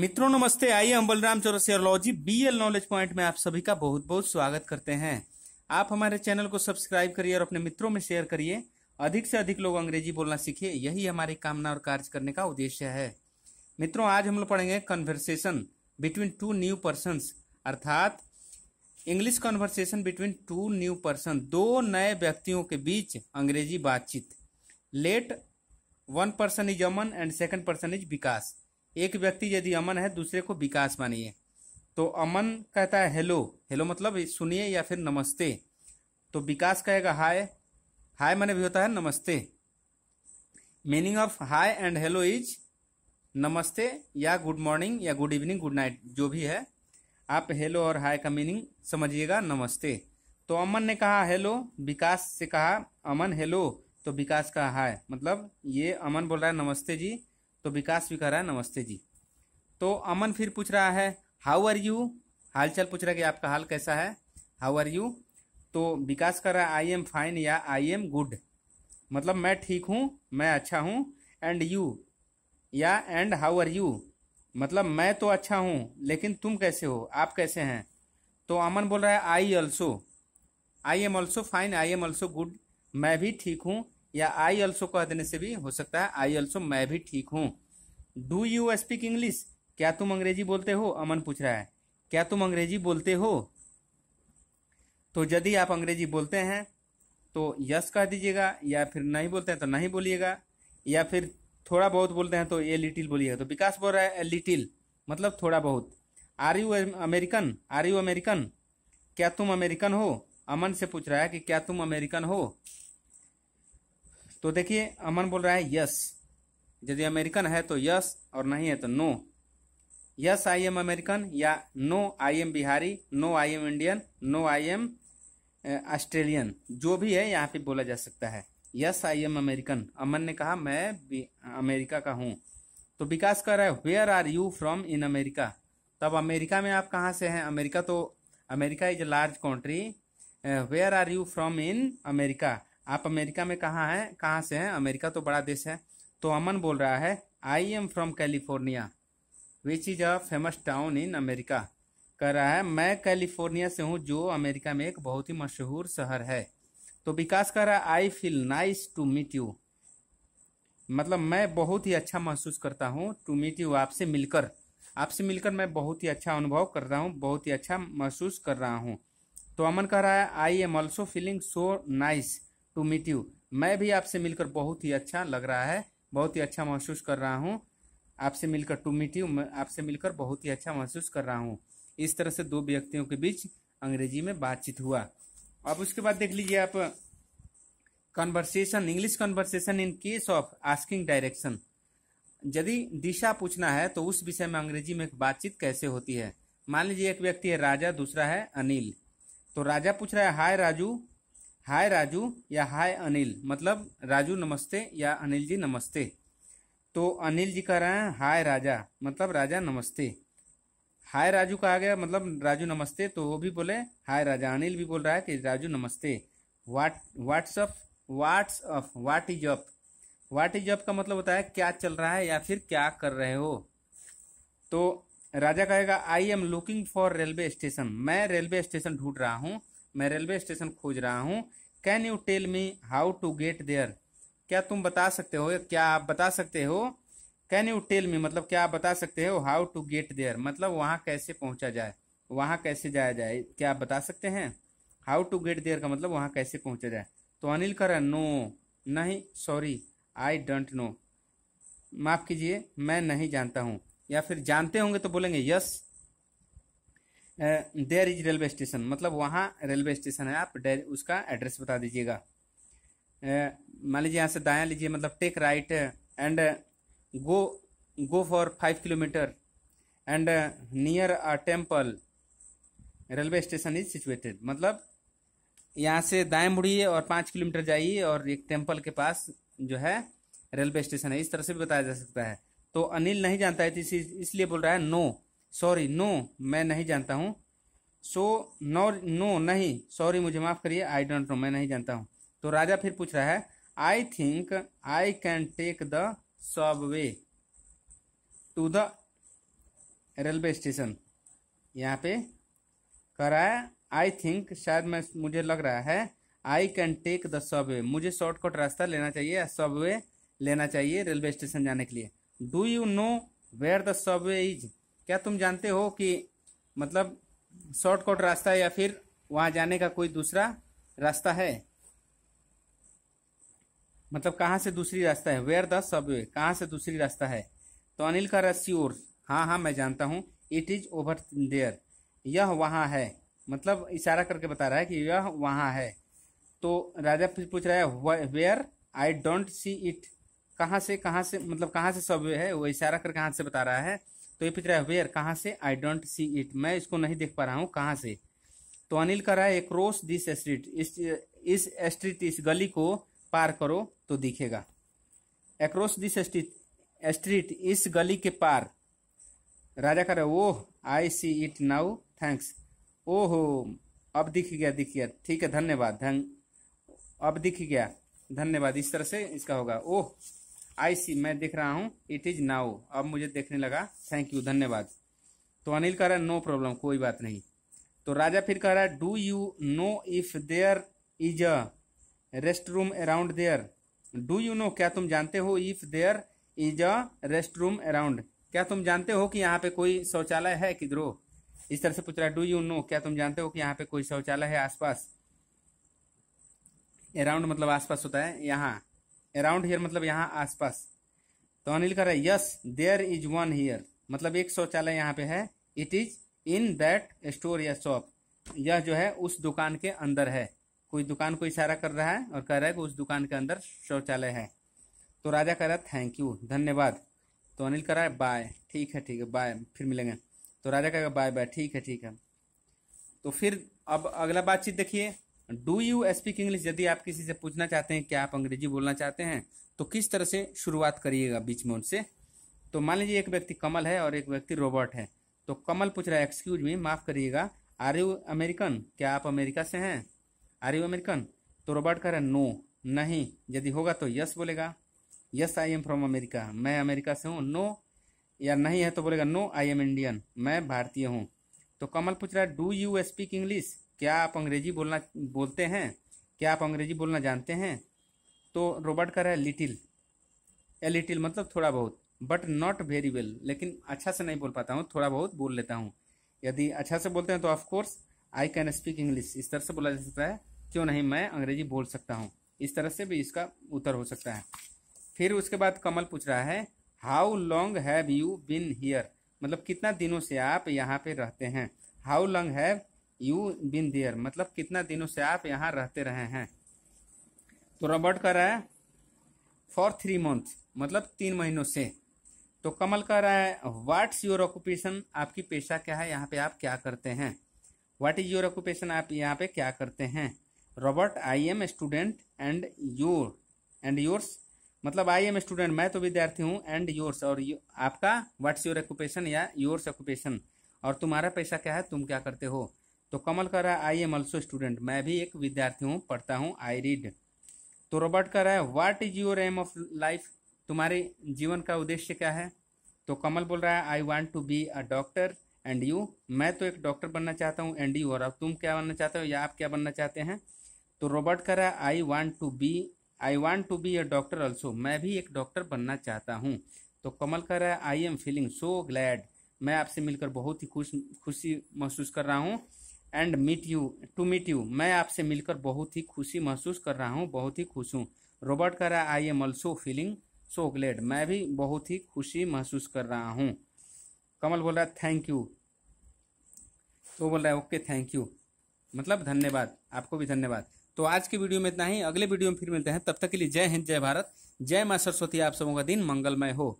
मित्रों नमस्ते आइए हम बलराम चौरसियालॉजी बी एल नॉलेज पॉइंट में आप सभी का बहुत बहुत स्वागत करते हैं आप हमारे चैनल को सब्सक्राइब करिए और अपने मित्रों में शेयर करिए अधिक से अधिक लोग अंग्रेजी बोलना सीखिए यही हमारी कामना और कार्य करने का उद्देश्य है मित्रों आज हम लोग पढ़ेंगे conversation between two new person अर्थात English conversation between two new person दो नए व्यक्तियों के बीच अंग्रेजी बातचीत let one person is Aman and second person is Vikas एक व्यक्ति यदि अमन है दूसरे को विकास मानिए तो अमन कहता है हेलो हेलो मतलब सुनिए या फिर नमस्ते तो विकास कहेगा हाय हाय मैंने भी होता है namaste meaning of hi and hello is namaste या गुड मॉर्निंग या गुड इवनिंग गुड नाइट जो भी है आप हेलो और हाय का मीनिंग समझिएगा नमस्ते तो अमन ने कहा हेलो विकास से कहा अमन हेलो तो विकास का हाय मतलब ये अमन बोल रहा है नमस्ते जी तो विकास भी कह रहा है नमस्ते जी तो अमन फिर पूछ रहा है हाउ आर यू हाल चाल पूछ रहा है कि आपका हाल कैसा है हाउ आर यू तो विकास कर रहा है आई एम फाइन या आई एम गुड मतलब मैं ठीक हूँ मैं अच्छा हूँ एंड यू या एंड हाउ आर यू मतलब मैं तो अच्छा हूँ लेकिन तुम कैसे हो आप कैसे हैं तो अमन बोल रहा है I also I am also fine I am also good मैं भी ठीक हूँ या आई ऑल्सो कह देने से भी हो सकता है आई ऑल्सो मैं भी ठीक हूँ डू यू स्पीक इंग्लिश क्या तुम अंग्रेजी बोलते हो अमन पूछ रहा है क्या तुम अंग्रेजी बोलते हो तो यदि आप अंग्रेजी बोलते हैं तो यस कह दीजिएगा या फिर नहीं बोलते हैं तो नहीं बोलिएगा या फिर थोड़ा बहुत बोलते हैं तो ये लिटिल बोलिएगा तो विकास बोल रहा है लिटिल मतलब थोड़ा बहुत are you American are you American क्या तुम अमेरिकन हो अमन से पूछ रहा है कि क्या तुम अमेरिकन हो तो देखिए अमन बोल रहा है यस यदि अमेरिकन है तो यस और नहीं है तो no yes I am American या no I am Bihari no I am Indian no I am Australian जो भी है यहाँ पे बोला जा सकता है yes I am American Aman ने कहा मैं अमेरिका का हूँ तो विकास कर रहा है where are you from in America तब अमेरिका में आप कहाँ से हैं अमेरिका तो America is a large country where are you from in America आप अमेरिका में कहाँ हैं कहाँ से हैं अमेरिका तो बड़ा देश है तो अमन बोल रहा है I am from California which is a famous town in America कह रहा है मैं कैलिफोर्निया से हूँ जो अमेरिका में एक बहुत ही मशहूर शहर है तो विकास कह रहा है I feel nice to meet you मतलब मैं बहुत ही अच्छा महसूस करता हूँ टू मीट यू आपसे मिलकर आपसे मिलकर मैं बहुत ही अच्छा अनुभव कर रहा हूँ बहुत ही अच्छा महसूस कर रहा हूँ तो अमन कह रहा है I am also feeling so nice to meet you मैं भी आपसे मिलकर बहुत ही अच्छा लग रहा है बहुत ही अच्छा महसूस कर रहा हूँ आपसे मिलकर टू मीट यू आपसे मिलकर बहुत ही अच्छा महसूस कर रहा हूँ इस तरह से दो व्यक्तियों के बीच अंग्रेजी में बातचीत हुआ अब उसके बाद देख लीजिए आप conversation English conversation in case of asking direction यदि दिशा पूछना है तो उस विषय में अंग्रेजी में बातचीत कैसे होती है मान लीजिए एक व्यक्ति है राजा दूसरा है अनिल तो राजा पूछ रहा है हाय राजू हाय राजू या हाय अनिल मतलब राजू नमस्ते या अनिल जी नमस्ते तो अनिल जी कह रहे हैं हाय राजा मतलब राजा नमस्ते हाय राजू कहा गया मतलब राजू नमस्ते तो वो भी बोले हाय राजा अनिल भी बोल रहा है कि राजू नमस्ते what what's up what's up what is up what is up का मतलब होता है क्या चल रहा है या फिर क्या कर रहे हो तो राजा कहेगा I am looking for railway station मैं रेलवे स्टेशन ढूंढ रहा हूँ मैं रेलवे स्टेशन खोज रहा हूँ can you tell me how to get there क्या तुम बता सकते हो क्या आप बता सकते हो कैन यू टेल मी मतलब क्या आप बता सकते हो हाउ टू गेट देयर मतलब वहाँ कैसे पहुँचा जाए वहाँ कैसे जाया जाए क्या आप बता सकते हैं हाउ टू गेट देयर का मतलब वहाँ कैसे पहुँचा जाए तो अनिल कर रहा नो नहीं सॉरी आई डोंट नो माफ़ कीजिए मैं नहीं जानता हूँ या फिर जानते होंगे तो बोलेंगे yes there is railway station मतलब वहाँ रेलवे स्टेशन है आप उसका एड्रेस बता दीजिएगा मान लीजिए यहाँ से दाया लीजिए मतलब take right and go go for five kilometre and near a temple railway station is situated मतलब यहाँ से दाएं मुड़िए और पाँच किलोमीटर जाइए और एक टेम्पल के पास जो है रेलवे स्टेशन है इस तरह से भी बताया जा सकता है तो अनिल नहीं जानता है तो इसलिए बोल रहा है नो सॉरी नो मैं नहीं जानता हूँ सो नो नो नहीं सॉरी मुझे माफ़ करिए आई डोंट नो मैं नहीं जानता हूँ तो राजा फिर पूछ रहा है I think I can take the subway to the railway station यहाँ पे कह रहा है आई थिंक शायद मैं मुझे लग रहा है I can take the subway मुझे शॉर्टकट रास्ता लेना चाहिए सब सबवे लेना चाहिए रेलवे स्टेशन जाने के लिए do you know where the subway is क्या तुम जानते हो कि मतलब शॉर्टकट रास्ता या फिर वहां जाने का कोई दूसरा रास्ता है मतलब कहाँ से दूसरी रास्ता है वेयर द सबवे कहाँ से दूसरी रास्ता है तो अनिल का रस्योर हाँ हाँ मैं जानता हूँ इट इज ओवर देयर यह वहाँ है मतलब इशारा करके बता रहा है कि यह वहाँ है तो राजा फिर पूछ रहा है where I don't see it कहाँ से कहाँ से मतलब कहाँ से सबवे है वो इशारा करके हाथ से बता रहा है तो ये पिक रहा है वेयर कहाँ से आई डोंट सी इट मैं इसको नहीं देख पा रहा हूँ कहाँ से तो अनिल कह रहा है क्रॉस दिस स्ट्रीट इस इस स्ट्रीट इस गली को पार करो तो दिखेगा अक्रॉस दिस स्ट्रीट स्ट्रीट इस गली के पार राजा कह रहे oh I see it now thanks oh अब दिख गया दिख गया ठीक है धन्यवाद धन अब दिख गया धन्यवाद इस तरह से इसका होगा ओह आई सी मैं देख रहा हूँ इट इज नाउ अब मुझे देखने लगा थैंक यू धन्यवाद तो अनिल कह रहा है नो प्रॉब्लम कोई बात नहीं तो राजा फिर कह रहा है do you know if there is a rest room around there do you know क्या तुम जानते हो if there is a rest room around क्या तुम जानते हो कि यहाँ पे कोई शौचालय है किधरो इस तरह से पूछ रहा है डू यू नो क्या तुम जानते हो कि यहाँ पे कोई शौचालय है आसपास अराउंड मतलब आसपास होता है यहाँ अराउंड हियर मतलब यहाँ आसपास तो अनिल कह रहा है yes there is one here मतलब एक शौचालय यहाँ पे है it is in that store या शॉप यह जो है उस दुकान के अंदर है कोई दुकान को इशारा कर रहा है और कह रहा है कि उस दुकान के अंदर शौचालय है तो राजा कह रहा है थैंक यू धन्यवाद तो अनिल कह रहा है बाय ठीक है ठीक है बाय फिर मिलेंगे तो राजा कहेगा बाय बाय ठीक है ठीक है तो फिर अब अगला बातचीत देखिए डू यू स्पीक इंग्लिश यदि आप किसी से पूछना चाहते हैं कि आप अंग्रेजी बोलना चाहते हैं तो किस तरह से शुरुआत करिएगा बीच में उनसे तो मान लीजिए एक व्यक्ति कमल है और एक व्यक्ति रोबोट है तो कमल पूछ रहा है एक्सक्यूज मी माफ़ करिएगा आर यू अमेरिकन क्या आप अमेरिका से हैं आर यू अमेरिकन तो रोबोट कह रहा है नो नहीं यदि होगा तो यस बोलेगा yes I am from America मैं अमेरिका से हूँ नो या नहीं है तो बोलेगा नो आई एम इंडियन मैं भारतीय हूँ तो कमल पूछ रहा है डू यू स्पीक इंग्लिश क्या आप अंग्रेजी बोलना बोलते हैं क्या आप अंग्रेजी बोलना जानते हैं तो रोबर्ट का रहा है लिटिल ए लिटिल मतलब थोड़ा बहुत बट नॉट वेरी वेल लेकिन अच्छा से नहीं बोल पाता हूँ थोड़ा बहुत बोल लेता हूँ यदि अच्छा से बोलते हैं तो of course I can speak English इस तरह से बोला जा सकता है क्यों नहीं मैं अंग्रेजी बोल सकता हूँ इस तरह से भी इसका उत्तर हो सकता है फिर उसके बाद कमल पूछ रहा है how long have you been here मतलब कितना दिनों से आप यहाँ पे रहते हैं how long have you been there मतलब कितना दिनों से आप यहाँ रहते रहे हैं तो रॉबर्ट कह रहा है फॉर थ्री मंथ मतलब तीन महीनों से तो कमल कह रहा है व्हाट्स योर ऑक्यूपेशन आपकी पेशा क्या है यहाँ पे आप क्या करते हैं व्हाट इज योर ऑक्यूपेशन आप यहाँ पे क्या करते हैं Robert I am student and your and yours मतलब आई एम स्टूडेंट मैं तो विद्यार्थी हूँ एंड योर्स और यो, आपका व्हाट्स योर ऑक्यूपेशन या योर्स ऑक्यूपेशन और तुम्हारा पैसा क्या है तुम क्या करते हो तो कमल कर रहा है आई एम ऑल्सो स्टूडेंट मैं भी एक विद्यार्थी हूँ पढ़ता हूँ आई रीड तो रॉबर्ट कह रहा है what is your aim of life तुम्हारे जीवन का उद्देश्य क्या है तो कमल बोल रहा है I want to be a doctor and you मैं तो एक डॉक्टर बनना चाहता हूँ एंड यू और अब तुम क्या बनना चाहते हो या आप क्या बनना चाहते हैं तो रॉबर्ट कह रहा है I want to be I want to be a doctor also मैं भी एक डॉक्टर बनना चाहता हूँ तो कमल कह रहा है I am feeling so glad मैं आपसे मिलकर बहुत ही खुश खुशी महसूस कर रहा हूँ and meet you to meet you मैं आपसे मिलकर बहुत ही खुशी महसूस कर रहा हूँ बहुत ही खुश हूँ रोबर्ट कह रहा है I am also feeling so glad मैं भी बहुत ही खुशी महसूस कर रहा हूँ कमल बोल रहा है थैंक यू तो बोल रहा है ओके थैंक यू मतलब धन्यवाद आपको भी धन्यवाद तो आज की वीडियो में इतना ही अगले वीडियो में फिर मिलते हैं तब तक के लिए जय हिंद जय भारत जय माँ सरस्वती आप सबों का दिन मंगलमय हो